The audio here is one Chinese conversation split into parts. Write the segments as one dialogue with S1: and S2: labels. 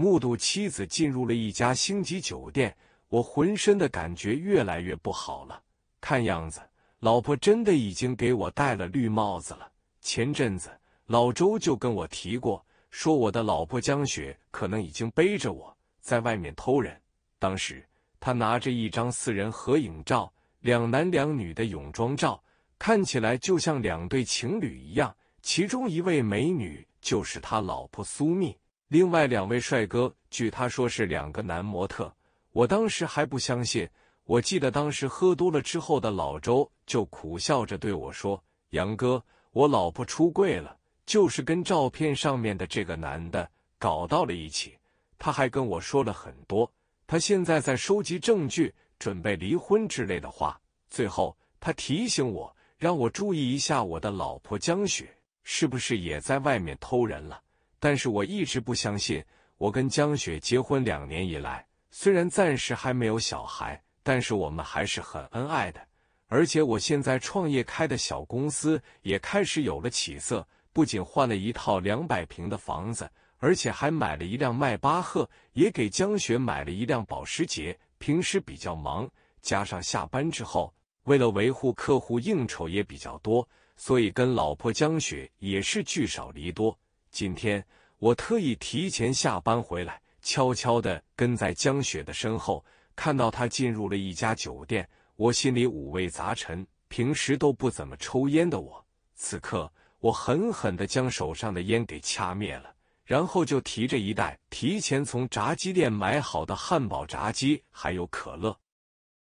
S1: 目睹妻子进入了一家星级酒店，我浑身的感觉越来越不好了。看样子，老婆真的已经给我戴了绿帽子了。前阵子，老周就跟我提过，说我的老婆江雪可能已经背着我在外面偷人。当时，他拿着一张四人合影照，两男两女的泳装照，看起来就像两对情侣一样。其中一位美女就是他老婆苏蜜。另外两位帅哥，据他说是两个男模特。我当时还不相信，我记得当时喝多了之后的老周就苦笑着对我说：“杨哥，我老婆出柜了，就是跟照片上面的这个男的搞到了一起。”他还跟我说了很多，他现在在收集证据，准备离婚之类的话。最后他提醒我，让我注意一下我的老婆江雪是不是也在外面偷人了。但是我一直不相信。我跟江雪结婚两年以来，虽然暂时还没有小孩，但是我们还是很恩爱的。而且我现在创业开的小公司也开始有了起色，不仅换了一套两百平的房子，而且还买了一辆迈巴赫，也给江雪买了一辆保时捷。平时比较忙，加上下班之后为了维护客户应酬也比较多，所以跟老婆江雪也是聚少离多。今天。我特意提前下班回来，悄悄地跟在江雪的身后，看到她进入了一家酒店，我心里五味杂陈。平时都不怎么抽烟的我，此刻我狠狠地将手上的烟给掐灭了，然后就提着一袋提前从炸鸡店买好的汉堡、炸鸡还有可乐，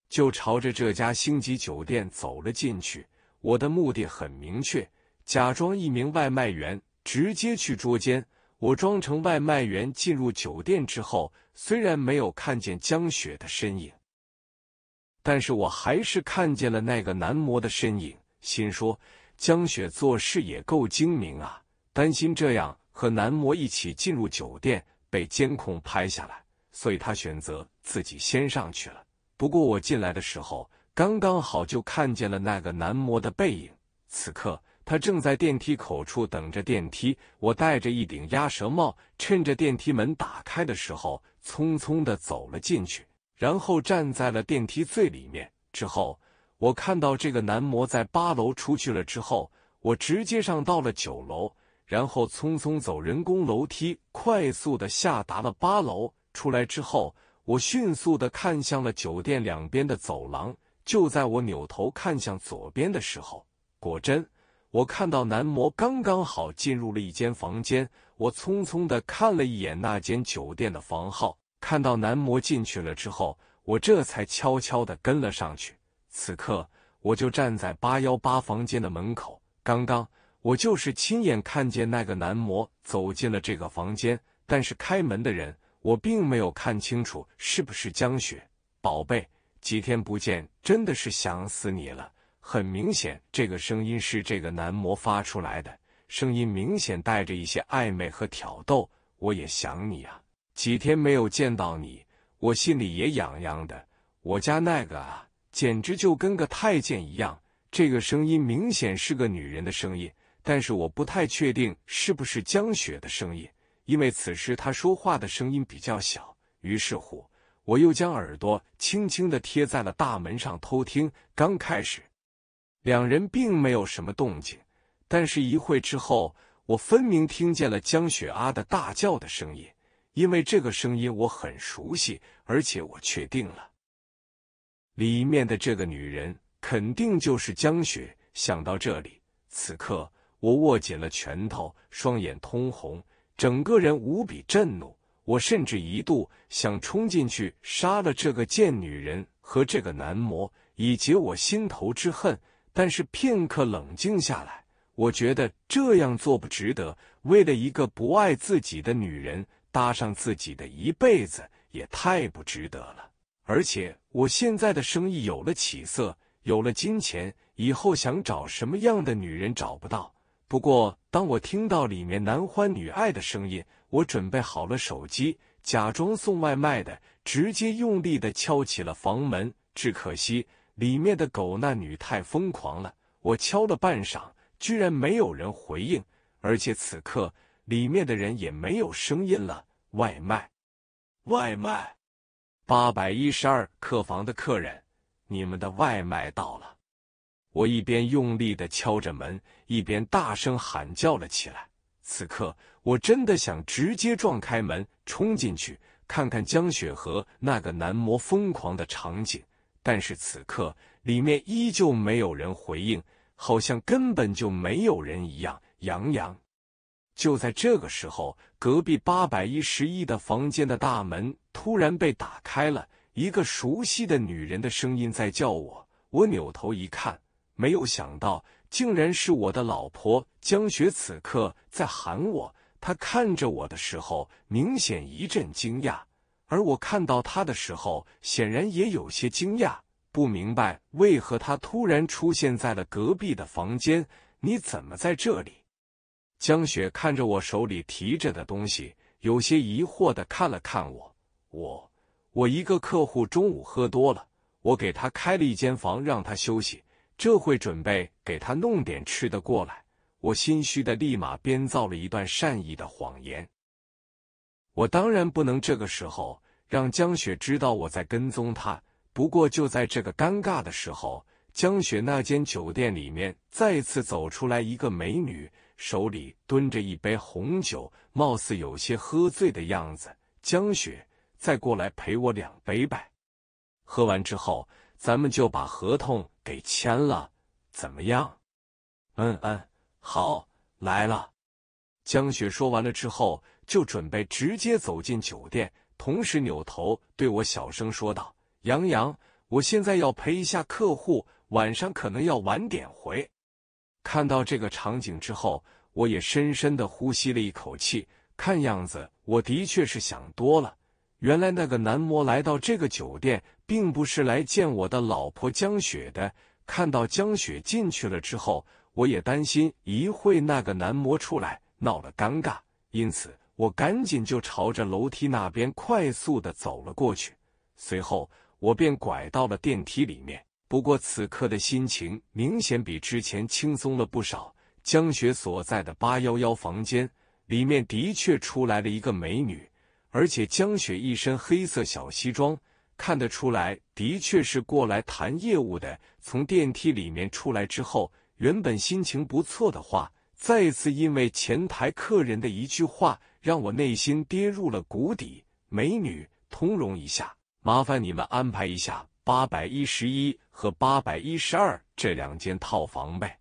S1: 就朝着这家星级酒店走了进去。我的目的很明确，假装一名外卖员，直接去捉奸。我装成外卖员进入酒店之后，虽然没有看见江雪的身影，但是我还是看见了那个男模的身影。心说江雪做事也够精明啊，担心这样和男模一起进入酒店被监控拍下来，所以他选择自己先上去了。不过我进来的时候刚刚好就看见了那个男模的背影。此刻。他正在电梯口处等着电梯。我戴着一顶鸭舌帽，趁着电梯门打开的时候，匆匆的走了进去，然后站在了电梯最里面。之后，我看到这个男模在八楼出去了之后，我直接上到了九楼，然后匆匆走人工楼梯，快速的下达了八楼。出来之后，我迅速的看向了酒店两边的走廊。就在我扭头看向左边的时候，果真。我看到男模刚刚好进入了一间房间，我匆匆的看了一眼那间酒店的房号，看到男模进去了之后，我这才悄悄的跟了上去。此刻，我就站在八幺八房间的门口。刚刚，我就是亲眼看见那个男模走进了这个房间，但是开门的人，我并没有看清楚是不是江雪宝贝。几天不见，真的是想死你了。很明显，这个声音是这个男模发出来的，声音明显带着一些暧昧和挑逗。我也想你啊，几天没有见到你，我心里也痒痒的。我家那个啊，简直就跟个太监一样。这个声音明显是个女人的声音，但是我不太确定是不是江雪的声音，因为此时她说话的声音比较小。于是乎，我又将耳朵轻轻的贴在了大门上偷听。刚开始。两人并没有什么动静，但是一会之后，我分明听见了江雪阿的大叫的声音，因为这个声音我很熟悉，而且我确定了，里面的这个女人肯定就是江雪。想到这里，此刻我握紧了拳头，双眼通红，整个人无比震怒，我甚至一度想冲进去杀了这个贱女人和这个男模，以解我心头之恨。但是片刻冷静下来，我觉得这样做不值得。为了一个不爱自己的女人搭上自己的一辈子，也太不值得了。而且我现在的生意有了起色，有了金钱，以后想找什么样的女人找不到。不过，当我听到里面男欢女爱的声音，我准备好了手机，假装送外卖的，直接用力的敲起了房门。只可惜。里面的狗那女太疯狂了，我敲了半晌，居然没有人回应，而且此刻里面的人也没有声音了。外卖，外卖，八百一十二客房的客人，你们的外卖到了！我一边用力的敲着门，一边大声喊叫了起来。此刻，我真的想直接撞开门，冲进去看看江雪和那个男模疯狂的场景。但是此刻里面依旧没有人回应，好像根本就没有人一样。杨洋，就在这个时候，隔壁八百一十一的房间的大门突然被打开了，一个熟悉的女人的声音在叫我。我扭头一看，没有想到，竟然是我的老婆江雪。此刻在喊我，她看着我的时候，明显一阵惊讶。而我看到他的时候，显然也有些惊讶，不明白为何他突然出现在了隔壁的房间。你怎么在这里？江雪看着我手里提着的东西，有些疑惑的看了看我。我，我一个客户中午喝多了，我给他开了一间房让他休息，这会准备给他弄点吃的过来。我心虚的立马编造了一段善意的谎言。我当然不能这个时候让江雪知道我在跟踪她。不过就在这个尴尬的时候，江雪那间酒店里面再次走出来一个美女，手里端着一杯红酒，貌似有些喝醉的样子。江雪，再过来陪我两杯呗，喝完之后咱们就把合同给签了，怎么样？嗯嗯，好，来了。江雪说完了之后。就准备直接走进酒店，同时扭头对我小声说道：“杨洋，我现在要陪一下客户，晚上可能要晚点回。”看到这个场景之后，我也深深的呼吸了一口气，看样子我的确是想多了。原来那个男模来到这个酒店，并不是来见我的老婆江雪的。看到江雪进去了之后，我也担心一会那个男模出来闹了尴尬，因此。我赶紧就朝着楼梯那边快速的走了过去，随后我便拐到了电梯里面。不过此刻的心情明显比之前轻松了不少。江雪所在的八幺幺房间里面的确出来了一个美女，而且江雪一身黑色小西装，看得出来的确是过来谈业务的。从电梯里面出来之后，原本心情不错的话，再次因为前台客人的一句话。让我内心跌入了谷底。美女，通融一下，麻烦你们安排一下八百一十一和八百一十二这两间套房呗。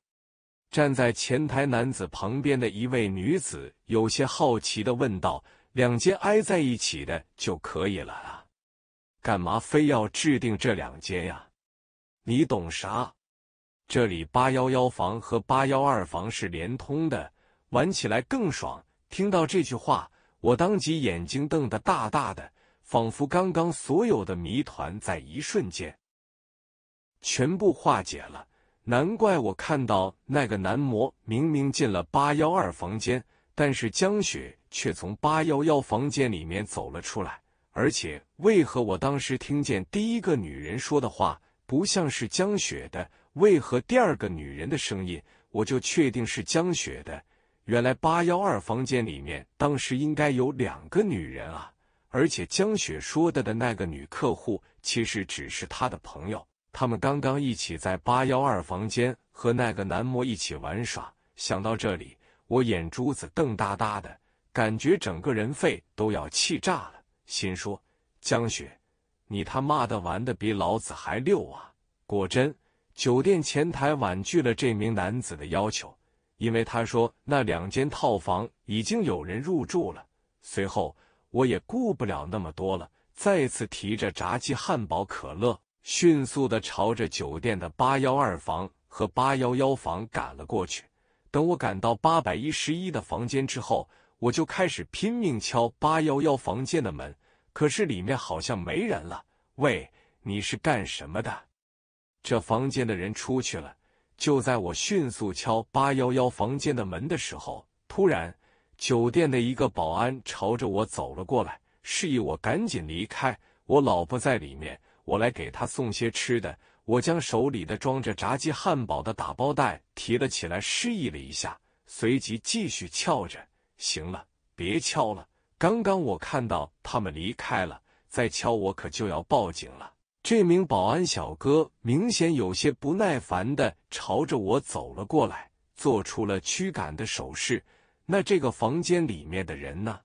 S1: 站在前台男子旁边的一位女子有些好奇的问道：“两间挨在一起的就可以了啊，干嘛非要制定这两间呀？你懂啥？这里八幺幺房和八幺二房是连通的，玩起来更爽。”听到这句话，我当即眼睛瞪得大大的，仿佛刚刚所有的谜团在一瞬间全部化解了。难怪我看到那个男模明明进了八幺二房间，但是江雪却从八幺幺房间里面走了出来。而且，为何我当时听见第一个女人说的话不像是江雪的？为何第二个女人的声音我就确定是江雪的？原来八幺二房间里面当时应该有两个女人啊，而且江雪说的的那个女客户其实只是她的朋友，他们刚刚一起在八幺二房间和那个男模一起玩耍。想到这里，我眼珠子瞪大大的，感觉整个人肺都要气炸了，心说：江雪，你他妈的玩的比老子还溜啊！果真，酒店前台婉拒了这名男子的要求。因为他说那两间套房已经有人入住了。随后我也顾不了那么多了，再次提着炸鸡、汉堡、可乐，迅速的朝着酒店的八幺二房和八幺幺房赶了过去。等我赶到八百一十一的房间之后，我就开始拼命敲八幺幺房间的门。可是里面好像没人了。喂，你是干什么的？这房间的人出去了。就在我迅速敲八幺幺房间的门的时候，突然酒店的一个保安朝着我走了过来，示意我赶紧离开。我老婆在里面，我来给她送些吃的。我将手里的装着炸鸡汉堡的打包袋提了起来，示意了一下，随即继续敲着。行了，别敲了，刚刚我看到他们离开了，再敲我可就要报警了。这名保安小哥明显有些不耐烦的朝着我走了过来，做出了驱赶的手势。那这个房间里面的人呢？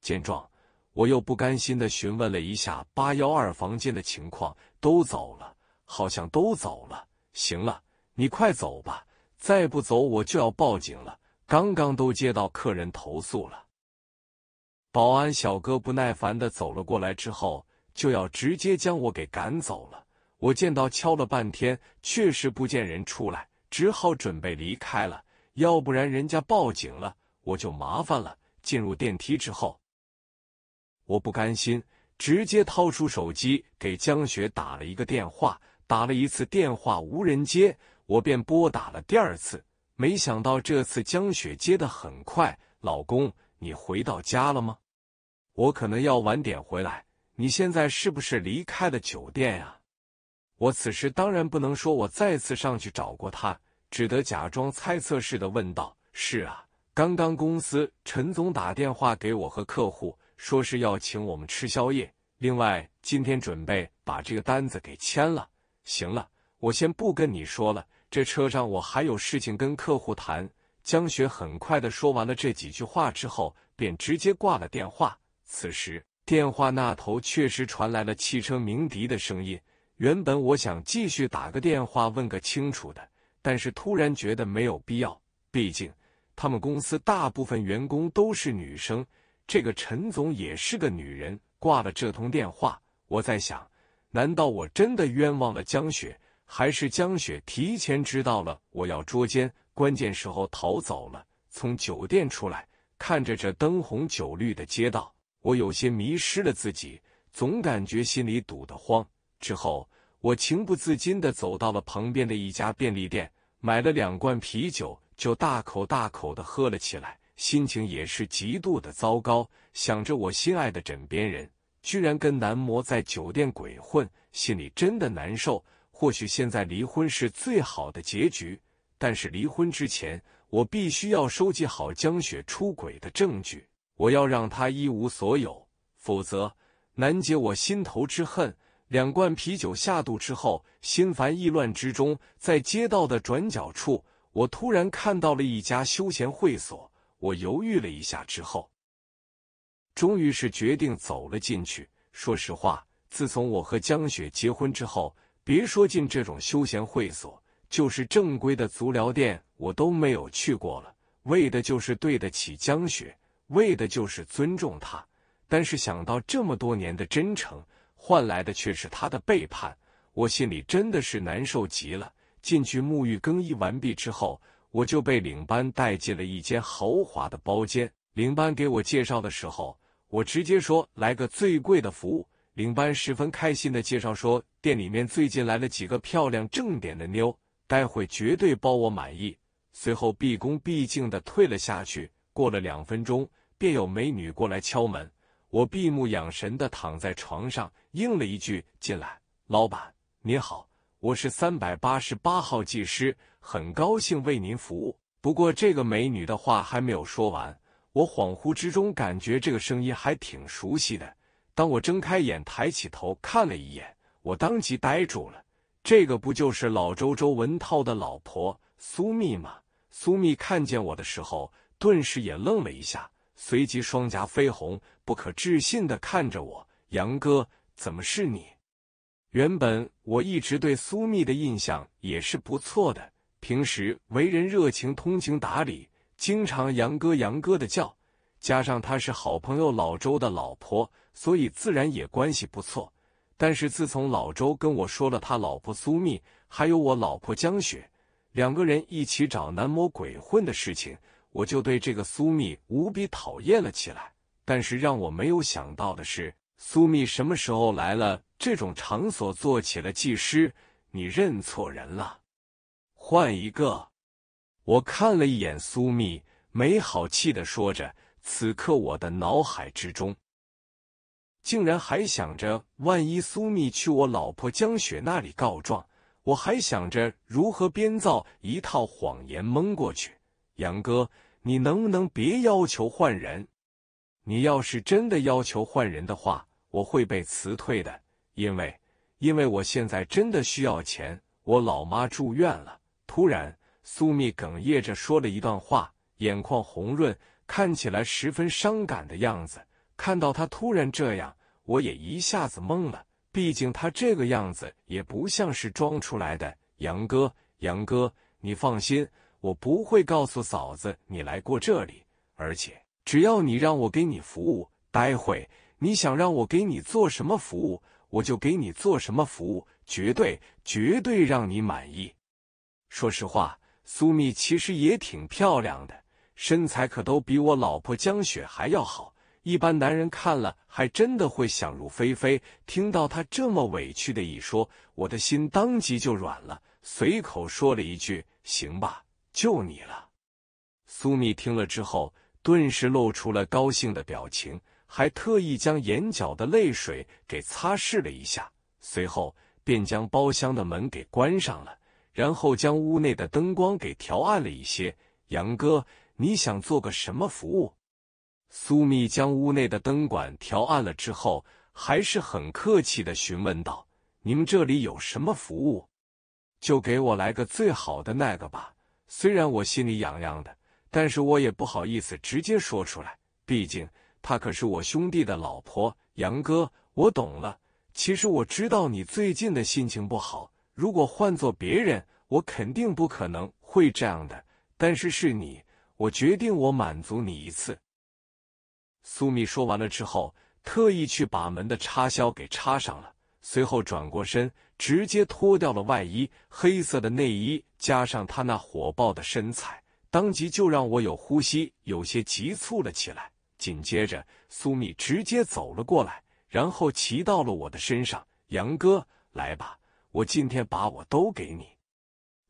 S1: 见状，我又不甘心的询问了一下八幺二房间的情况，都走了，好像都走了。行了，你快走吧，再不走我就要报警了。刚刚都接到客人投诉了。保安小哥不耐烦的走了过来之后。就要直接将我给赶走了。我见到敲了半天，确实不见人出来，只好准备离开了。要不然人家报警了，我就麻烦了。进入电梯之后，我不甘心，直接掏出手机给江雪打了一个电话。打了一次电话无人接，我便拨打了第二次。没想到这次江雪接的很快：“老公，你回到家了吗？我可能要晚点回来。”你现在是不是离开了酒店呀？我此时当然不能说我再次上去找过他，只得假装猜测似的问道：“是啊，刚刚公司陈总打电话给我和客户，说是要请我们吃宵夜。另外，今天准备把这个单子给签了。行了，我先不跟你说了，这车上我还有事情跟客户谈。”江雪很快的说完了这几句话之后，便直接挂了电话。此时。电话那头确实传来了汽车鸣笛的声音。原本我想继续打个电话问个清楚的，但是突然觉得没有必要。毕竟他们公司大部分员工都是女生，这个陈总也是个女人。挂了这通电话，我在想：难道我真的冤枉了江雪？还是江雪提前知道了我要捉奸，关键时候逃走了？从酒店出来，看着这灯红酒绿的街道。我有些迷失了自己，总感觉心里堵得慌。之后，我情不自禁的走到了旁边的一家便利店，买了两罐啤酒，就大口大口的喝了起来。心情也是极度的糟糕，想着我心爱的枕边人居然跟男模在酒店鬼混，心里真的难受。或许现在离婚是最好的结局，但是离婚之前，我必须要收集好江雪出轨的证据。我要让他一无所有，否则难解我心头之恨。两罐啤酒下肚之后，心烦意乱之中，在街道的转角处，我突然看到了一家休闲会所。我犹豫了一下之后，终于是决定走了进去。说实话，自从我和江雪结婚之后，别说进这种休闲会所，就是正规的足疗店，我都没有去过了。为的就是对得起江雪。为的就是尊重他，但是想到这么多年的真诚换来的却是他的背叛，我心里真的是难受极了。进去沐浴更衣完毕之后，我就被领班带进了一间豪华的包间。领班给我介绍的时候，我直接说来个最贵的服务。领班十分开心的介绍说，店里面最近来了几个漂亮正点的妞，待会绝对包我满意。随后，毕恭毕敬的退了下去。过了两分钟。便有美女过来敲门，我闭目养神的躺在床上，应了一句：“进来，老板您好，我是三百八十八号技师，很高兴为您服务。”不过这个美女的话还没有说完，我恍惚之中感觉这个声音还挺熟悉的。当我睁开眼，抬起头看了一眼，我当即呆住了，这个不就是老周周文涛的老婆苏密吗？苏密看见我的时候，顿时也愣了一下。随即双颊绯红，不可置信地看着我：“杨哥，怎么是你？”原本我一直对苏密的印象也是不错的，平时为人热情、通情达理，经常“杨哥、杨哥”的叫，加上他是好朋友老周的老婆，所以自然也关系不错。但是自从老周跟我说了他老婆苏密还有我老婆江雪两个人一起找男模鬼混的事情，我就对这个苏密无比讨厌了起来。但是让我没有想到的是，苏密什么时候来了这种场所做起了技师？你认错人了，换一个。我看了一眼苏密，没好气的说着。此刻我的脑海之中，竟然还想着，万一苏密去我老婆江雪那里告状，我还想着如何编造一套谎言蒙过去。杨哥，你能不能别要求换人？你要是真的要求换人的话，我会被辞退的。因为，因为我现在真的需要钱，我老妈住院了。突然，苏密哽咽着说了一段话，眼眶红润，看起来十分伤感的样子。看到他突然这样，我也一下子懵了。毕竟他这个样子也不像是装出来的。杨哥，杨哥，你放心。我不会告诉嫂子你来过这里，而且只要你让我给你服务，待会你想让我给你做什么服务，我就给你做什么服务，绝对绝对让你满意。说实话，苏蜜其实也挺漂亮的，身材可都比我老婆江雪还要好，一般男人看了还真的会想入非非。听到她这么委屈的一说，我的心当即就软了，随口说了一句：“行吧。”就你了，苏密听了之后，顿时露出了高兴的表情，还特意将眼角的泪水给擦拭了一下，随后便将包厢的门给关上了，然后将屋内的灯光给调暗了一些。杨哥，你想做个什么服务？苏密将屋内的灯管调暗了之后，还是很客气的询问道：“你们这里有什么服务？就给我来个最好的那个吧。”虽然我心里痒痒的，但是我也不好意思直接说出来，毕竟她可是我兄弟的老婆。杨哥，我懂了。其实我知道你最近的心情不好，如果换做别人，我肯定不可能会这样的。但是是你，我决定我满足你一次。苏米说完了之后，特意去把门的插销给插上了，随后转过身。直接脱掉了外衣，黑色的内衣加上他那火爆的身材，当即就让我有呼吸有些急促了起来。紧接着，苏米直接走了过来，然后骑到了我的身上。杨哥，来吧，我今天把我都给你。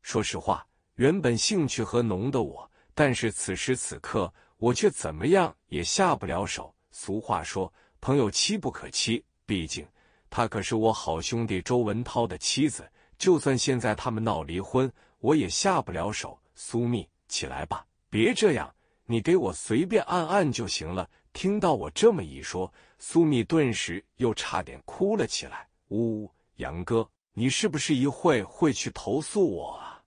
S1: 说实话，原本兴趣和浓的我，但是此时此刻，我却怎么样也下不了手。俗话说，朋友妻不可欺，毕竟。她可是我好兄弟周文涛的妻子，就算现在他们闹离婚，我也下不了手。苏密，起来吧，别这样，你给我随便按按就行了。听到我这么一说，苏密顿时又差点哭了起来，呜呜，杨哥，你是不是一会会去投诉我啊？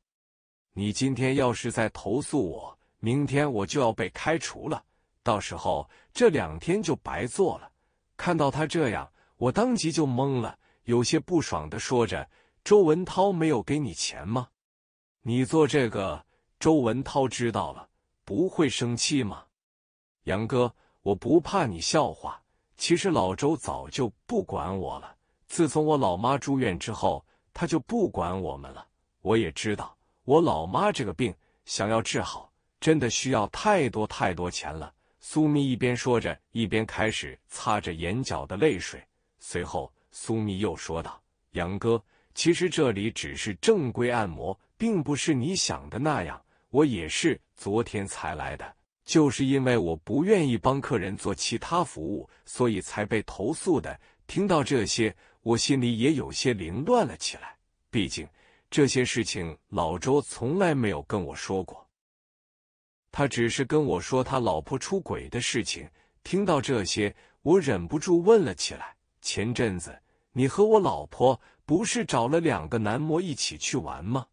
S1: 你今天要是再投诉我，明天我就要被开除了，到时候这两天就白做了。看到他这样。我当即就懵了，有些不爽的说着：“周文涛没有给你钱吗？你做这个，周文涛知道了不会生气吗？”杨哥，我不怕你笑话，其实老周早就不管我了。自从我老妈住院之后，他就不管我们了。我也知道，我老妈这个病想要治好，真的需要太多太多钱了。苏咪一边说着，一边开始擦着眼角的泪水。随后，苏密又说道：“杨哥，其实这里只是正规按摩，并不是你想的那样。我也是昨天才来的，就是因为我不愿意帮客人做其他服务，所以才被投诉的。”听到这些，我心里也有些凌乱了起来。毕竟这些事情老周从来没有跟我说过，他只是跟我说他老婆出轨的事情。听到这些，我忍不住问了起来。前阵子，你和我老婆不是找了两个男模一起去玩吗？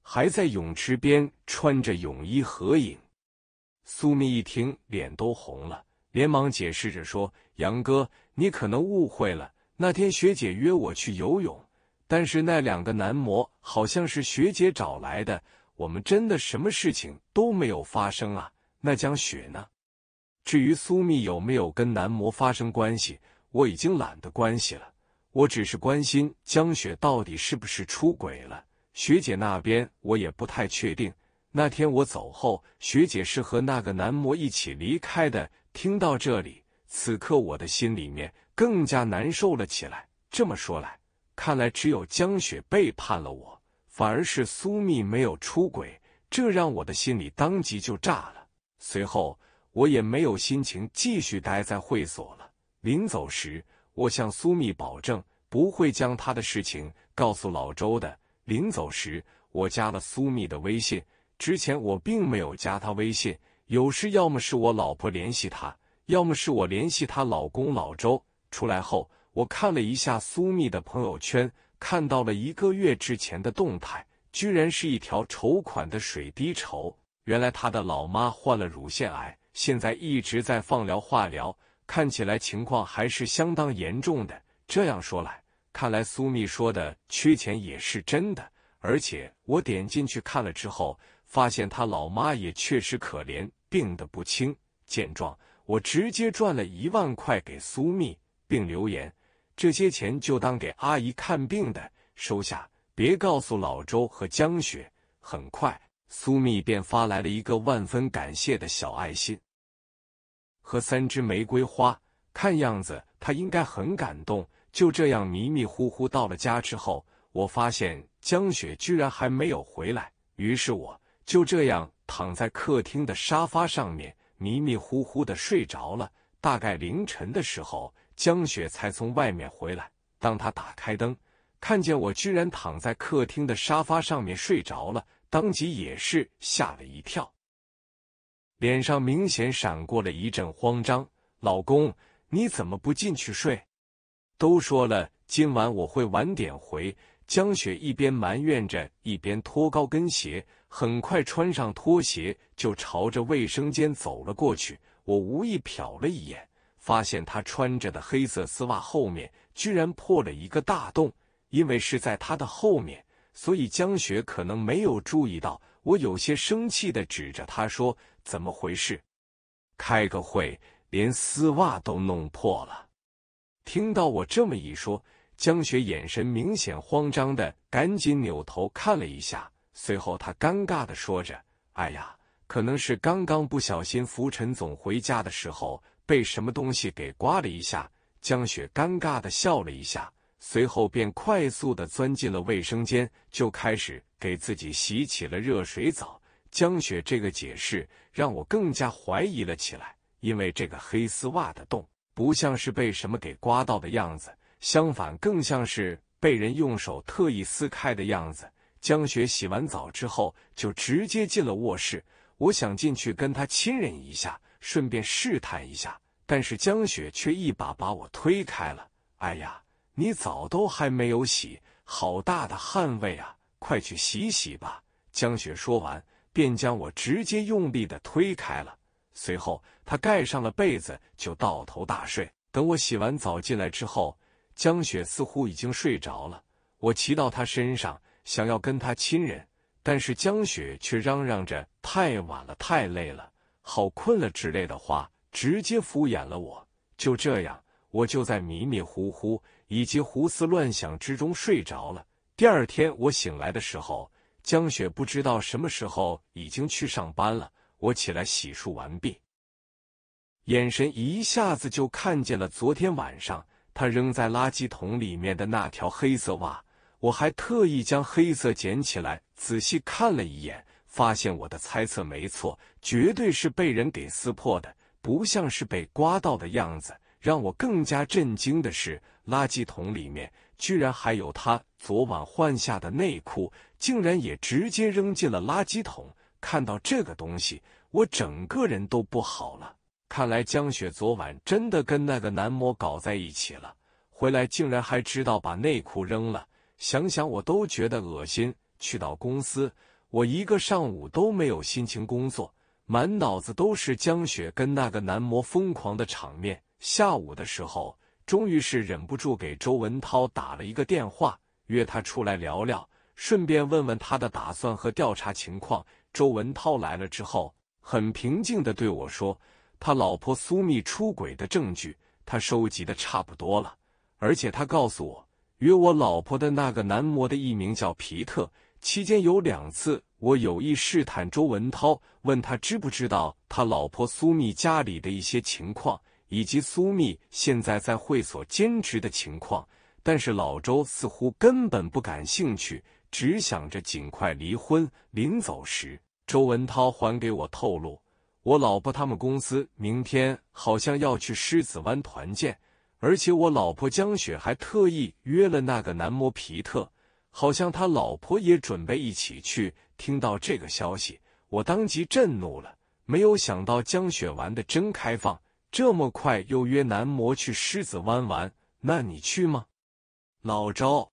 S1: 还在泳池边穿着泳衣合影。苏密一听，脸都红了，连忙解释着说：“杨哥，你可能误会了。那天学姐约我去游泳，但是那两个男模好像是学姐找来的，我们真的什么事情都没有发生啊。那江雪呢？至于苏密有没有跟男模发生关系？”我已经懒得关系了，我只是关心江雪到底是不是出轨了。学姐那边我也不太确定。那天我走后，学姐是和那个男模一起离开的。听到这里，此刻我的心里面更加难受了起来。这么说来，看来只有江雪背叛了我，反而是苏密没有出轨，这让我的心里当即就炸了。随后，我也没有心情继续待在会所了。临走时，我向苏密保证不会将他的事情告诉老周的。临走时，我加了苏密的微信，之前我并没有加他微信。有事要么是我老婆联系他，要么是我联系他老公老周。出来后，我看了一下苏密的朋友圈，看到了一个月之前的动态，居然是一条筹款的水滴筹。原来他的老妈患了乳腺癌，现在一直在放疗化疗。看起来情况还是相当严重的。这样说来，看来苏密说的缺钱也是真的。而且我点进去看了之后，发现他老妈也确实可怜，病得不轻。见状，我直接赚了一万块给苏密，并留言：这些钱就当给阿姨看病的，收下，别告诉老周和江雪。很快，苏密便发来了一个万分感谢的小爱心。和三支玫瑰花，看样子他应该很感动。就这样迷迷糊糊到了家之后，我发现江雪居然还没有回来，于是我就这样躺在客厅的沙发上面迷迷糊糊的睡着了。大概凌晨的时候，江雪才从外面回来。当她打开灯，看见我居然躺在客厅的沙发上面睡着了，当即也是吓了一跳。脸上明显闪过了一阵慌张，老公，你怎么不进去睡？都说了今晚我会晚点回。江雪一边埋怨着，一边脱高跟鞋，很快穿上拖鞋，就朝着卫生间走了过去。我无意瞟了一眼，发现她穿着的黑色丝袜后面居然破了一个大洞。因为是在她的后面，所以江雪可能没有注意到。我有些生气的指着她说。怎么回事？开个会连丝袜都弄破了。听到我这么一说，江雪眼神明显慌张的，赶紧扭头看了一下。随后她尴尬的说着：“哎呀，可能是刚刚不小心扶陈总回家的时候，被什么东西给刮了一下。”江雪尴尬的笑了一下，随后便快速的钻进了卫生间，就开始给自己洗起了热水澡。江雪这个解释让我更加怀疑了起来，因为这个黑丝袜的洞不像是被什么给刮到的样子，相反更像是被人用手特意撕开的样子。江雪洗完澡之后就直接进了卧室，我想进去跟她亲热一下，顺便试探一下，但是江雪却一把把我推开了。“哎呀，你澡都还没有洗，好大的汗味啊！快去洗洗吧。”江雪说完。便将我直接用力的推开了，随后他盖上了被子就倒头大睡。等我洗完澡进来之后，江雪似乎已经睡着了。我骑到他身上，想要跟他亲人，但是江雪却嚷嚷着太晚了、太累了、好困了之类的话，直接敷衍了我。就这样，我就在迷迷糊糊以及胡思乱想之中睡着了。第二天我醒来的时候。江雪不知道什么时候已经去上班了。我起来洗漱完毕，眼神一下子就看见了昨天晚上她扔在垃圾桶里面的那条黑色袜。我还特意将黑色捡起来，仔细看了一眼，发现我的猜测没错，绝对是被人给撕破的，不像是被刮到的样子。让我更加震惊的是，垃圾桶里面。居然还有他昨晚换下的内裤，竟然也直接扔进了垃圾桶。看到这个东西，我整个人都不好了。看来江雪昨晚真的跟那个男模搞在一起了，回来竟然还知道把内裤扔了。想想我都觉得恶心。去到公司，我一个上午都没有心情工作，满脑子都是江雪跟那个男模疯狂的场面。下午的时候。终于是忍不住给周文涛打了一个电话，约他出来聊聊，顺便问问他的打算和调查情况。周文涛来了之后，很平静的对我说：“他老婆苏密出轨的证据，他收集的差不多了。而且他告诉我，约我老婆的那个男模的艺名叫皮特。期间有两次，我有意试探周文涛，问他知不知道他老婆苏密家里的一些情况。”以及苏密现在在会所兼职的情况，但是老周似乎根本不感兴趣，只想着尽快离婚。临走时，周文涛还给我透露，我老婆他们公司明天好像要去狮子湾团建，而且我老婆江雪还特意约了那个男模皮特，好像他老婆也准备一起去。听到这个消息，我当即震怒了，没有想到江雪玩的真开放。这么快又约男模去狮子湾玩？那你去吗，老周？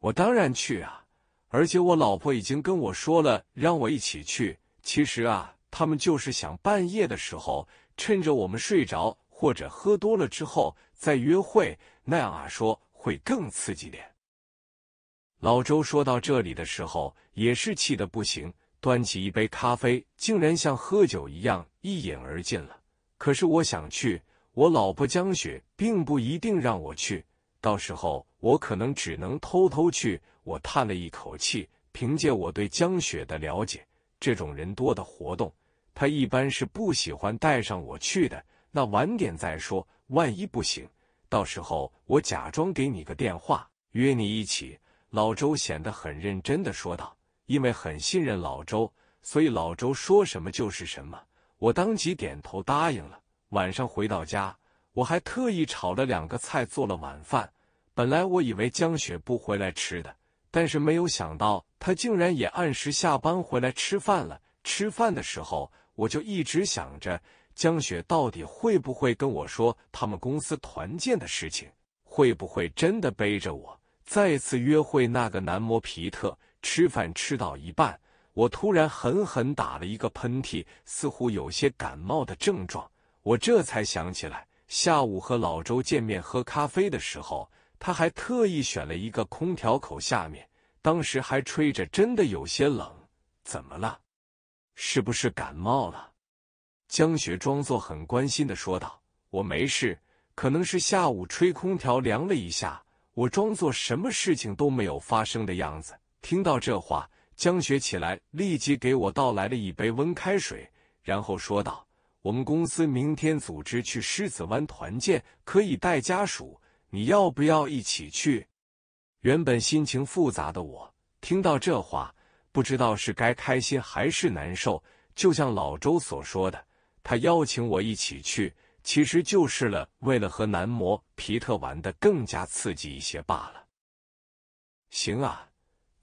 S1: 我当然去啊！而且我老婆已经跟我说了，让我一起去。其实啊，他们就是想半夜的时候，趁着我们睡着或者喝多了之后再约会，那样啊说会更刺激点。老周说到这里的时候也是气得不行，端起一杯咖啡，竟然像喝酒一样一饮而尽了。可是我想去，我老婆江雪并不一定让我去，到时候我可能只能偷偷去。我叹了一口气，凭借我对江雪的了解，这种人多的活动，她一般是不喜欢带上我去的。那晚点再说，万一不行，到时候我假装给你个电话，约你一起。老周显得很认真的说道，因为很信任老周，所以老周说什么就是什么。我当即点头答应了。晚上回到家，我还特意炒了两个菜做了晚饭。本来我以为江雪不回来吃的，但是没有想到她竟然也按时下班回来吃饭了。吃饭的时候，我就一直想着江雪到底会不会跟我说他们公司团建的事情，会不会真的背着我再次约会那个男模皮特？吃饭吃到一半。我突然狠狠打了一个喷嚏，似乎有些感冒的症状。我这才想起来，下午和老周见面喝咖啡的时候，他还特意选了一个空调口下面，当时还吹着，真的有些冷。怎么了？是不是感冒了？江雪装作很关心的说道：“我没事，可能是下午吹空调凉了一下。”我装作什么事情都没有发生的样子。听到这话。江雪起来，立即给我倒来了一杯温开水，然后说道：“我们公司明天组织去狮子湾团建，可以带家属，你要不要一起去？”原本心情复杂的我，听到这话，不知道是该开心还是难受。就像老周所说的，他邀请我一起去，其实就是了为了和男模皮特玩的更加刺激一些罢了。行啊。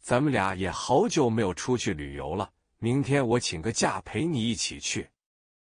S1: 咱们俩也好久没有出去旅游了，明天我请个假陪你一起去。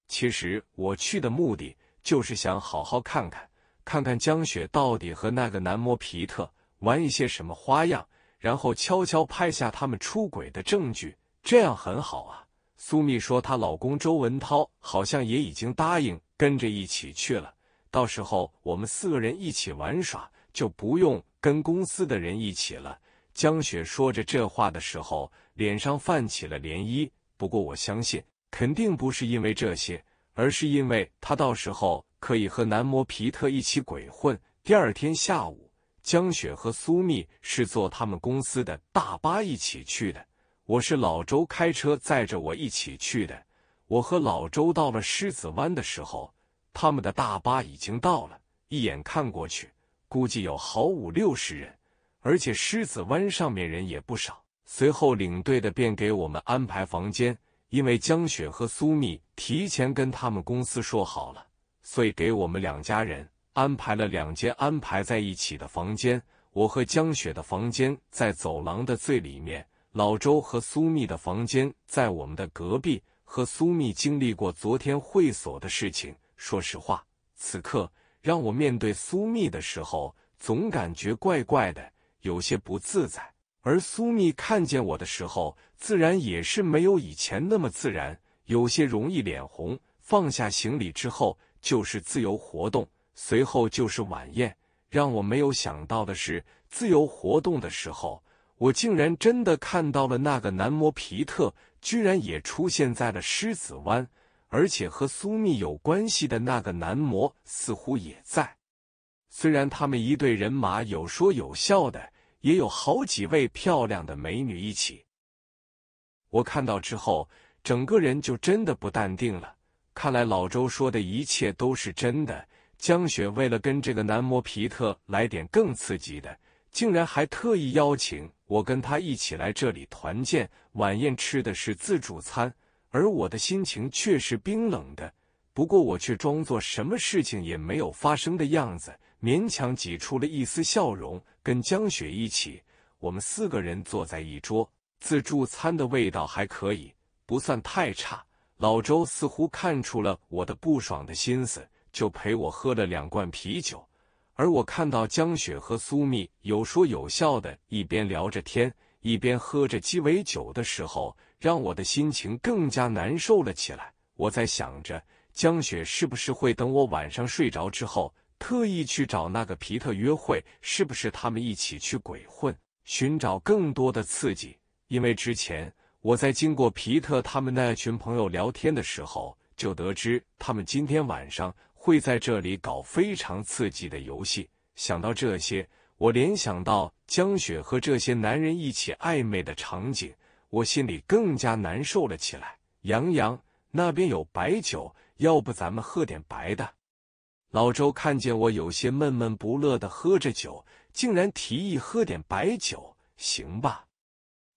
S1: 其实我去的目的就是想好好看看，看看江雪到底和那个男模皮特玩一些什么花样，然后悄悄拍下他们出轨的证据，这样很好啊。苏密说她老公周文涛好像也已经答应跟着一起去了，到时候我们四个人一起玩耍，就不用跟公司的人一起了。江雪说着这话的时候，脸上泛起了涟漪。不过我相信，肯定不是因为这些，而是因为他到时候可以和男模皮特一起鬼混。第二天下午，江雪和苏密是坐他们公司的大巴一起去的，我是老周开车载着我一起去的。我和老周到了狮子湾的时候，他们的大巴已经到了，一眼看过去，估计有好五六十人。而且狮子湾上面人也不少。随后领队的便给我们安排房间，因为江雪和苏密提前跟他们公司说好了，所以给我们两家人安排了两间安排在一起的房间。我和江雪的房间在走廊的最里面，老周和苏密的房间在我们的隔壁。和苏密经历过昨天会所的事情，说实话，此刻让我面对苏密的时候，总感觉怪怪的。有些不自在，而苏密看见我的时候，自然也是没有以前那么自然，有些容易脸红。放下行李之后，就是自由活动，随后就是晚宴。让我没有想到的是，自由活动的时候，我竟然真的看到了那个男模皮特，居然也出现在了狮子湾，而且和苏密有关系的那个男模似乎也在。虽然他们一队人马有说有笑的。也有好几位漂亮的美女一起，我看到之后，整个人就真的不淡定了。看来老周说的一切都是真的。江雪为了跟这个男模皮特来点更刺激的，竟然还特意邀请我跟他一起来这里团建晚宴，吃的是自助餐。而我的心情却是冰冷的，不过我却装作什么事情也没有发生的样子。勉强挤出了一丝笑容，跟江雪一起，我们四个人坐在一桌。自助餐的味道还可以，不算太差。老周似乎看出了我的不爽的心思，就陪我喝了两罐啤酒。而我看到江雪和苏密有说有笑的，一边聊着天，一边喝着鸡尾酒的时候，让我的心情更加难受了起来。我在想着，江雪是不是会等我晚上睡着之后。特意去找那个皮特约会，是不是他们一起去鬼混，寻找更多的刺激？因为之前我在经过皮特他们那群朋友聊天的时候，就得知他们今天晚上会在这里搞非常刺激的游戏。想到这些，我联想到江雪和这些男人一起暧昧的场景，我心里更加难受了起来。杨洋那边有白酒，要不咱们喝点白的？老周看见我有些闷闷不乐的喝着酒，竟然提议喝点白酒，行吧？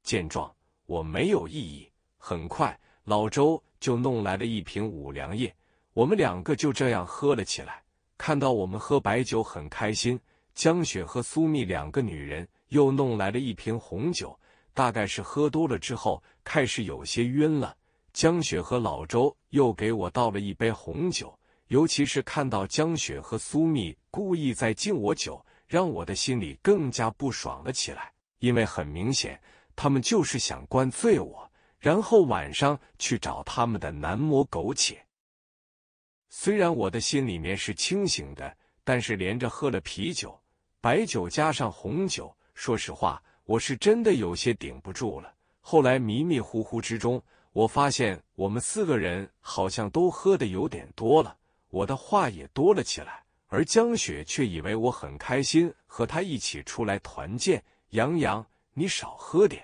S1: 见状，我没有异议。很快，老周就弄来了一瓶五粮液，我们两个就这样喝了起来。看到我们喝白酒，很开心。江雪和苏蜜两个女人又弄来了一瓶红酒，大概是喝多了之后开始有些晕了。江雪和老周又给我倒了一杯红酒。尤其是看到江雪和苏密故意在敬我酒，让我的心里更加不爽了起来。因为很明显，他们就是想灌醉我，然后晚上去找他们的男模苟且。虽然我的心里面是清醒的，但是连着喝了啤酒、白酒加上红酒，说实话，我是真的有些顶不住了。后来迷迷糊糊之中，我发现我们四个人好像都喝的有点多了。我的话也多了起来，而江雪却以为我很开心，和他一起出来团建。杨洋，你少喝点。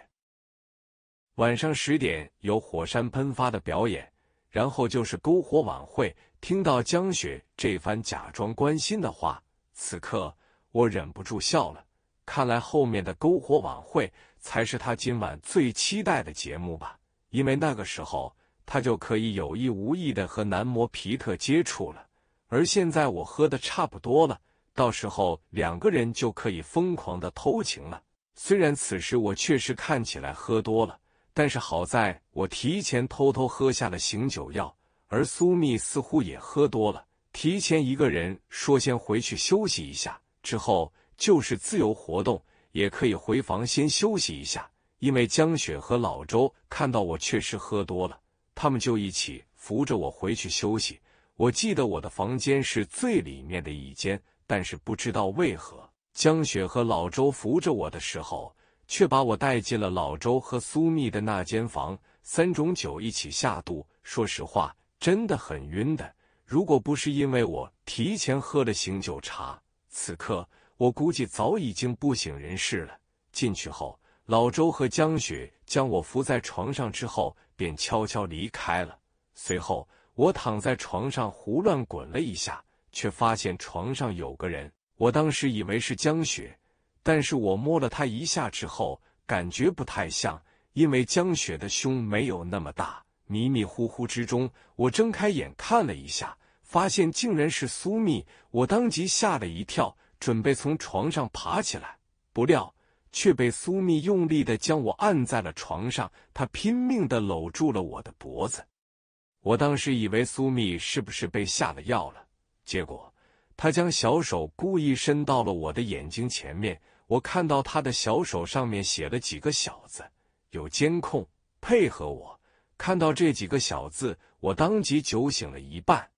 S1: 晚上十点有火山喷发的表演，然后就是篝火晚会。听到江雪这番假装关心的话，此刻我忍不住笑了。看来后面的篝火晚会才是他今晚最期待的节目吧，因为那个时候。他就可以有意无意的和男模皮特接触了。而现在我喝的差不多了，到时候两个人就可以疯狂的偷情了。虽然此时我确实看起来喝多了，但是好在我提前偷偷喝下了醒酒药。而苏密似乎也喝多了，提前一个人说先回去休息一下，之后就是自由活动，也可以回房先休息一下。因为江雪和老周看到我确实喝多了。他们就一起扶着我回去休息。我记得我的房间是最里面的一间，但是不知道为何，江雪和老周扶着我的时候，却把我带进了老周和苏密的那间房。三种酒一起下肚，说实话，真的很晕的。如果不是因为我提前喝了醒酒茶，此刻我估计早已经不省人事了。进去后，老周和江雪将我扶在床上之后。便悄悄离开了。随后，我躺在床上胡乱滚了一下，却发现床上有个人。我当时以为是江雪，但是我摸了她一下之后，感觉不太像，因为江雪的胸没有那么大。迷迷糊糊之中，我睁开眼看了一下，发现竟然是苏密。我当即吓了一跳，准备从床上爬起来，不料。却被苏密用力的将我按在了床上，他拼命的搂住了我的脖子。我当时以为苏密是不是被下了药了，结果他将小手故意伸到了我的眼睛前面，我看到他的小手上面写了几个小字：“有监控，配合我。”看到这几个小字，我当即酒醒了一半，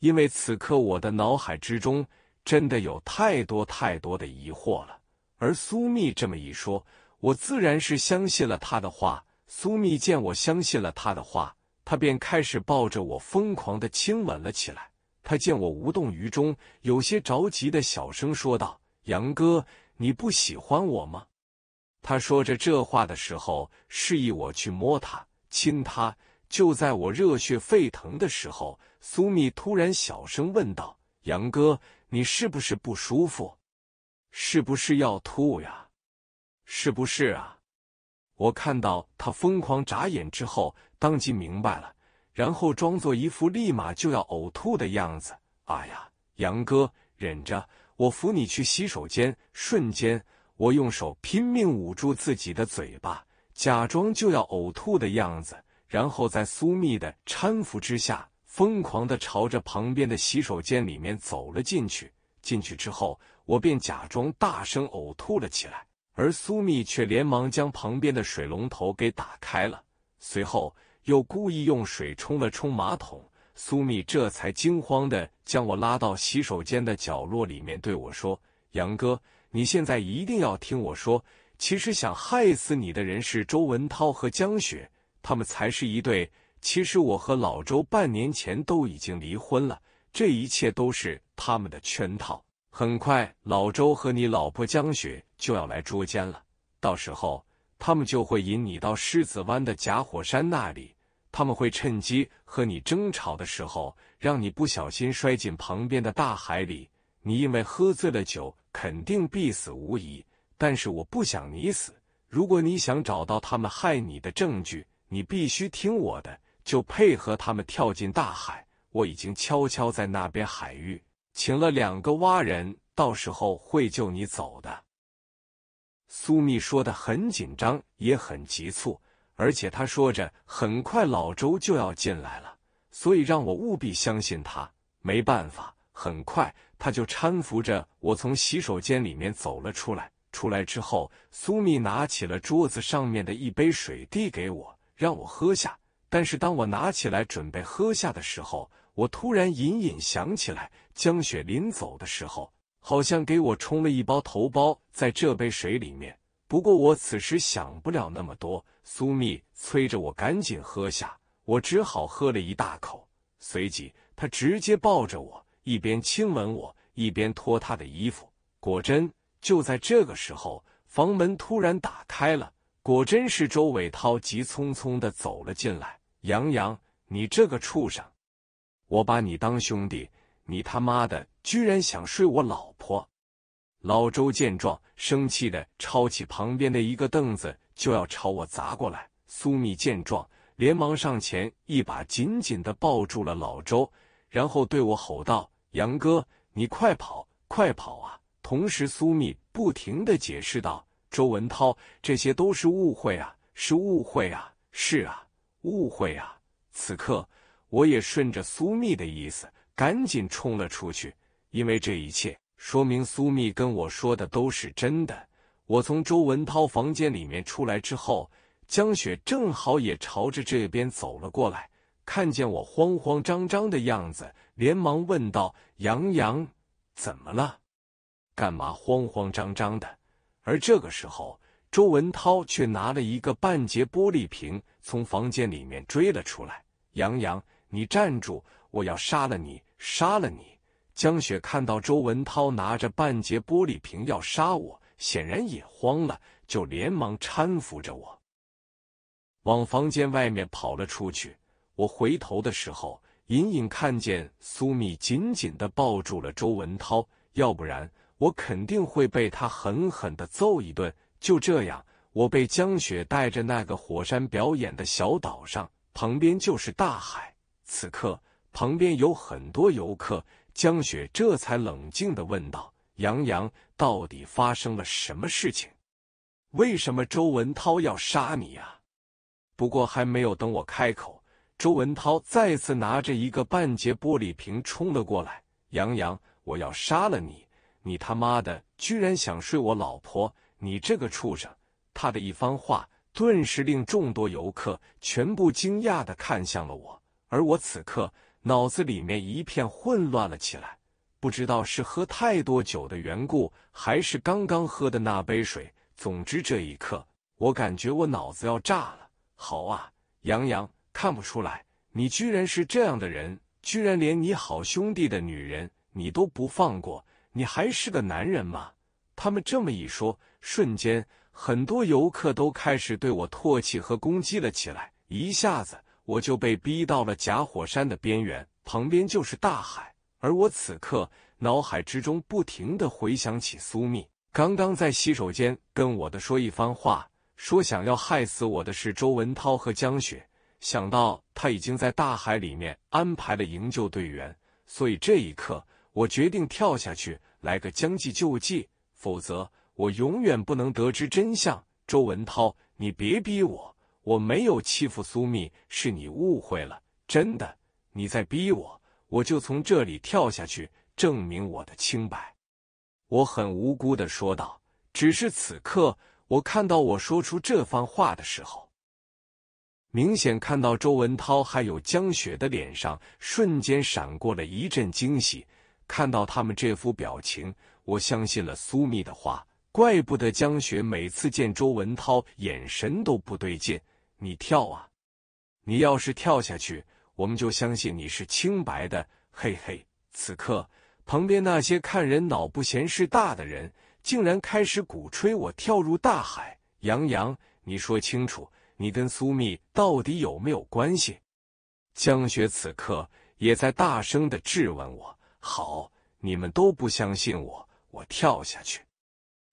S1: 因为此刻我的脑海之中真的有太多太多的疑惑了。而苏密这么一说，我自然是相信了他的话。苏密见我相信了他的话，他便开始抱着我疯狂的亲吻了起来。他见我无动于衷，有些着急的小声说道：“杨哥，你不喜欢我吗？”他说着这话的时候，示意我去摸他、亲他。就在我热血沸腾的时候，苏密突然小声问道：“杨哥，你是不是不舒服？”是不是要吐呀？是不是啊？我看到他疯狂眨眼之后，当即明白了，然后装作一副立马就要呕吐的样子。哎呀，杨哥，忍着，我扶你去洗手间。瞬间，我用手拼命捂住自己的嘴巴，假装就要呕吐的样子，然后在苏密的搀扶之下，疯狂的朝着旁边的洗手间里面走了进去。进去之后。我便假装大声呕吐了起来，而苏密却连忙将旁边的水龙头给打开了，随后又故意用水冲了冲马桶。苏密这才惊慌的将我拉到洗手间的角落里面，对我说：“杨哥，你现在一定要听我说，其实想害死你的人是周文涛和江雪，他们才是一对。其实我和老周半年前都已经离婚了，这一切都是他们的圈套。”很快，老周和你老婆江雪就要来捉奸了。到时候，他们就会引你到狮子湾的假火山那里。他们会趁机和你争吵的时候，让你不小心摔进旁边的大海里。你因为喝醉了酒，肯定必死无疑。但是我不想你死。如果你想找到他们害你的证据，你必须听我的，就配合他们跳进大海。我已经悄悄在那边海域。请了两个蛙人，到时候会救你走的。苏密说的很紧张，也很急促，而且他说着，很快老周就要进来了，所以让我务必相信他。没办法，很快他就搀扶着我从洗手间里面走了出来。出来之后，苏密拿起了桌子上面的一杯水递给我，让我喝下。但是当我拿起来准备喝下的时候，我突然隐隐想起来。江雪临走的时候，好像给我冲了一包头孢在这杯水里面。不过我此时想不了那么多，苏密催着我赶紧喝下，我只好喝了一大口。随即他直接抱着我，一边亲吻我，一边脱他的衣服。果真就在这个时候，房门突然打开了，果真是周伟涛急匆匆的走了进来。杨洋，你这个畜生，我把你当兄弟。你他妈的居然想睡我老婆！老周见状，生气的抄起旁边的一个凳子就要朝我砸过来。苏密见状，连忙上前一把紧紧的抱住了老周，然后对我吼道：“杨哥，你快跑，快跑啊！”同时，苏密不停的解释道：“周文涛，这些都是误会啊，是误会啊，是啊，误会啊！”此刻，我也顺着苏密的意思。赶紧冲了出去，因为这一切说明苏密跟我说的都是真的。我从周文涛房间里面出来之后，江雪正好也朝着这边走了过来，看见我慌慌张张的样子，连忙问道：“杨洋，怎么了？干嘛慌慌张张的？”而这个时候，周文涛却拿了一个半截玻璃瓶从房间里面追了出来。“杨洋，你站住！我要杀了你！”杀了你！江雪看到周文涛拿着半截玻璃瓶要杀我，显然也慌了，就连忙搀扶着我，往房间外面跑了出去。我回头的时候，隐隐看见苏米紧紧地抱住了周文涛，要不然我肯定会被他狠狠地揍一顿。就这样，我被江雪带着那个火山表演的小岛上，旁边就是大海。此刻。旁边有很多游客，江雪这才冷静的问道：“杨洋，到底发生了什么事情？为什么周文涛要杀你啊？”不过还没有等我开口，周文涛再次拿着一个半截玻璃瓶冲了过来：“杨洋，我要杀了你！你他妈的居然想睡我老婆！你这个畜生！”他的一番话顿时令众多游客全部惊讶的看向了我，而我此刻。脑子里面一片混乱了起来，不知道是喝太多酒的缘故，还是刚刚喝的那杯水。总之这一刻，我感觉我脑子要炸了。好啊，杨洋，看不出来你居然是这样的人，居然连你好兄弟的女人你都不放过，你还是个男人吗？他们这么一说，瞬间很多游客都开始对我唾弃和攻击了起来，一下子。我就被逼到了假火山的边缘，旁边就是大海。而我此刻脑海之中不停的回想起苏密刚刚在洗手间跟我的说一番话，说想要害死我的是周文涛和江雪。想到他已经在大海里面安排了营救队员，所以这一刻我决定跳下去，来个将计就计。否则我永远不能得知真相。周文涛，你别逼我。我没有欺负苏密，是你误会了，真的。你在逼我，我就从这里跳下去，证明我的清白。我很无辜的说道。只是此刻，我看到我说出这番话的时候，明显看到周文涛还有江雪的脸上瞬间闪过了一阵惊喜。看到他们这副表情，我相信了苏密的话。怪不得江雪每次见周文涛，眼神都不对劲。你跳啊！你要是跳下去，我们就相信你是清白的。嘿嘿，此刻旁边那些看人脑不嫌事大的人，竟然开始鼓吹我跳入大海。杨洋，你说清楚，你跟苏密到底有没有关系？江雪此刻也在大声的质问我。好，你们都不相信我，我跳下去。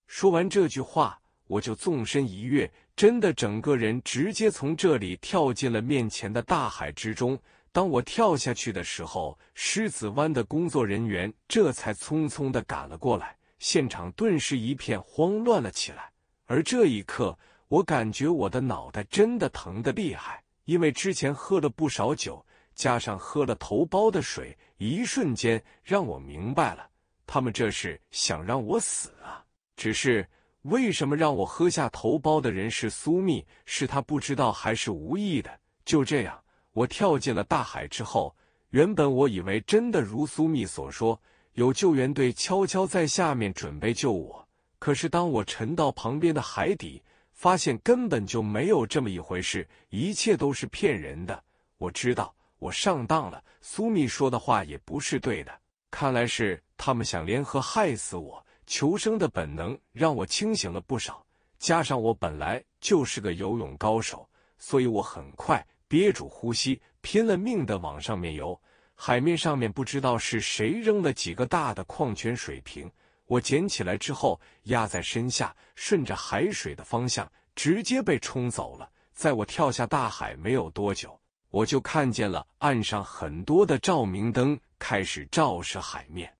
S1: 说完这句话，我就纵身一跃。真的，整个人直接从这里跳进了面前的大海之中。当我跳下去的时候，狮子湾的工作人员这才匆匆的赶了过来，现场顿时一片慌乱了起来。而这一刻，我感觉我的脑袋真的疼得厉害，因为之前喝了不少酒，加上喝了头孢的水，一瞬间让我明白了，他们这是想让我死啊！只是。为什么让我喝下头孢的人是苏密？是他不知道还是无意的？就这样，我跳进了大海之后，原本我以为真的如苏密所说，有救援队悄悄在下面准备救我。可是当我沉到旁边的海底，发现根本就没有这么一回事，一切都是骗人的。我知道我上当了，苏密说的话也不是对的。看来是他们想联合害死我。求生的本能让我清醒了不少，加上我本来就是个游泳高手，所以我很快憋住呼吸，拼了命的往上面游。海面上面不知道是谁扔了几个大的矿泉水瓶，我捡起来之后压在身下，顺着海水的方向直接被冲走了。在我跳下大海没有多久，我就看见了岸上很多的照明灯开始照射海面。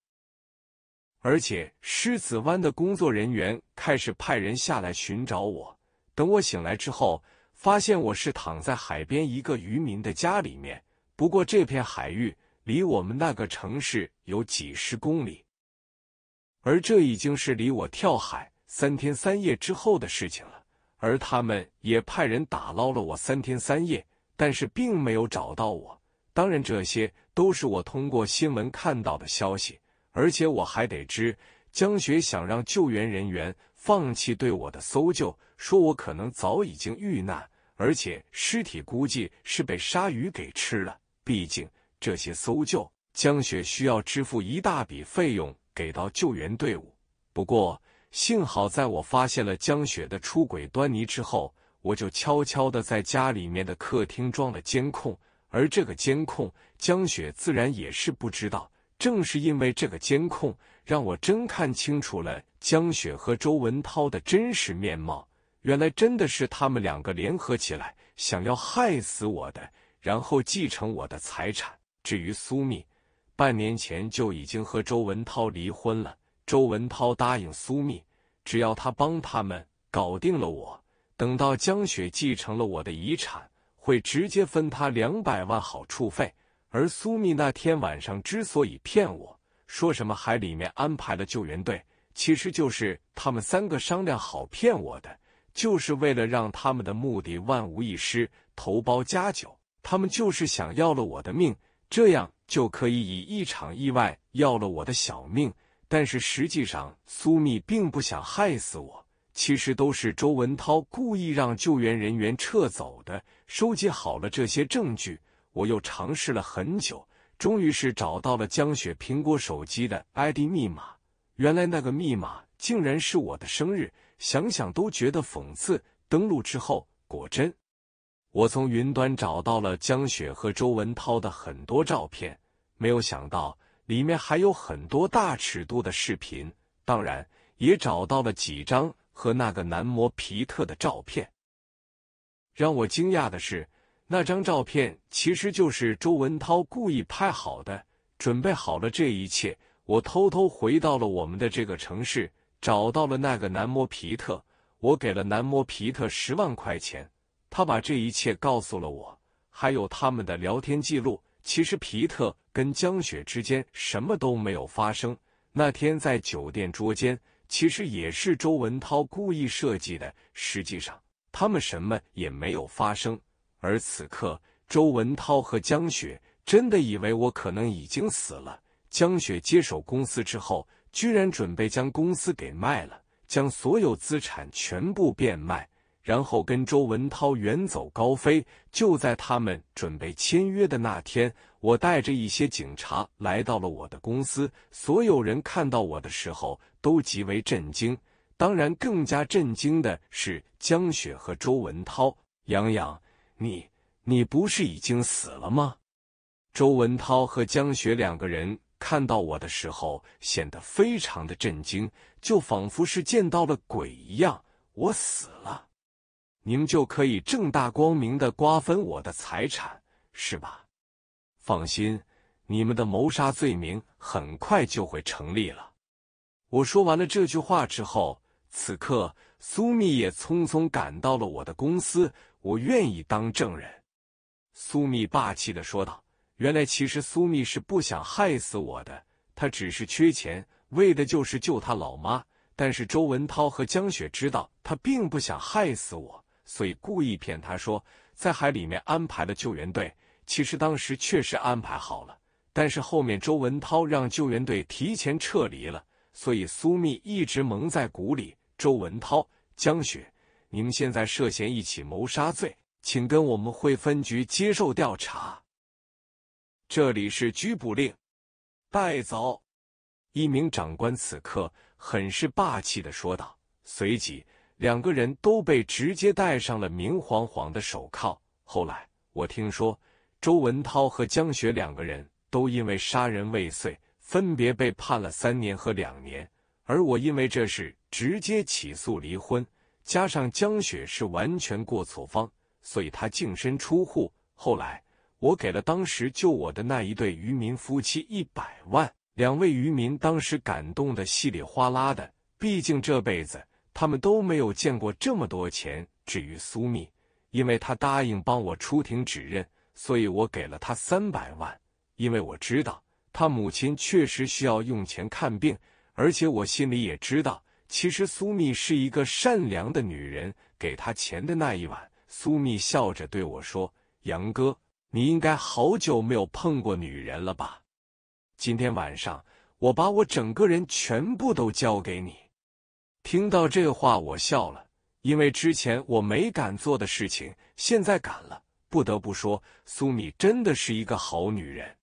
S1: 而且狮子湾的工作人员开始派人下来寻找我。等我醒来之后，发现我是躺在海边一个渔民的家里面。不过这片海域离我们那个城市有几十公里，而这已经是离我跳海三天三夜之后的事情了。而他们也派人打捞了我三天三夜，但是并没有找到我。当然，这些都是我通过新闻看到的消息。而且我还得知，江雪想让救援人员放弃对我的搜救，说我可能早已经遇难，而且尸体估计是被鲨鱼给吃了。毕竟这些搜救，江雪需要支付一大笔费用给到救援队伍。不过幸好，在我发现了江雪的出轨端倪之后，我就悄悄的在家里面的客厅装了监控，而这个监控，江雪自然也是不知道。正是因为这个监控，让我真看清楚了江雪和周文涛的真实面貌。原来真的是他们两个联合起来，想要害死我的，然后继承我的财产。至于苏密，半年前就已经和周文涛离婚了。周文涛答应苏密，只要他帮他们搞定了我，等到江雪继承了我的遗产，会直接分他两百万好处费。而苏密那天晚上之所以骗我说什么海里面安排了救援队，其实就是他们三个商量好骗我的，就是为了让他们的目的万无一失。头孢加酒，他们就是想要了我的命，这样就可以以一场意外要了我的小命。但是实际上，苏密并不想害死我，其实都是周文涛故意让救援人员撤走的，收集好了这些证据。我又尝试了很久，终于是找到了江雪苹果手机的 ID 密码。原来那个密码竟然是我的生日，想想都觉得讽刺。登录之后，果真，我从云端找到了江雪和周文涛的很多照片。没有想到，里面还有很多大尺度的视频，当然也找到了几张和那个男模皮特的照片。让我惊讶的是。那张照片其实就是周文涛故意拍好的，准备好了这一切，我偷偷回到了我们的这个城市，找到了那个男模皮特，我给了男模皮特十万块钱，他把这一切告诉了我，还有他们的聊天记录。其实皮特跟江雪之间什么都没有发生，那天在酒店捉奸，其实也是周文涛故意设计的，实际上他们什么也没有发生。而此刻，周文涛和江雪真的以为我可能已经死了。江雪接手公司之后，居然准备将公司给卖了，将所有资产全部变卖，然后跟周文涛远走高飞。就在他们准备签约的那天，我带着一些警察来到了我的公司。所有人看到我的时候都极为震惊，当然更加震惊的是江雪和周文涛。杨洋。你，你不是已经死了吗？周文涛和江雪两个人看到我的时候，显得非常的震惊，就仿佛是见到了鬼一样。我死了，你们就可以正大光明的瓜分我的财产，是吧？放心，你们的谋杀罪名很快就会成立了。我说完了这句话之后，此刻苏密也匆匆赶到了我的公司。我愿意当证人，苏密霸气的说道。原来其实苏密是不想害死我的，他只是缺钱，为的就是救他老妈。但是周文涛和江雪知道他并不想害死我，所以故意骗他说在海里面安排了救援队。其实当时确实安排好了，但是后面周文涛让救援队提前撤离了，所以苏密一直蒙在鼓里。周文涛，江雪。你们现在涉嫌一起谋杀罪，请跟我们会分局接受调查。这里是拘捕令，带走！一名长官此刻很是霸气的说道。随即，两个人都被直接戴上了明晃晃的手铐。后来，我听说周文涛和江雪两个人都因为杀人未遂，分别被判了三年和两年，而我因为这事直接起诉离婚。加上江雪是完全过错方，所以他净身出户。后来我给了当时救我的那一对渔民夫妻一百万，两位渔民当时感动的稀里哗啦的，毕竟这辈子他们都没有见过这么多钱。至于苏密，因为他答应帮我出庭指认，所以我给了他三百万，因为我知道他母亲确实需要用钱看病，而且我心里也知道。其实苏密是一个善良的女人。给她钱的那一晚，苏密笑着对我说：“杨哥，你应该好久没有碰过女人了吧？今天晚上我把我整个人全部都交给你。”听到这话，我笑了，因为之前我没敢做的事情，现在敢了。不得不说，苏米真的是一个好女人。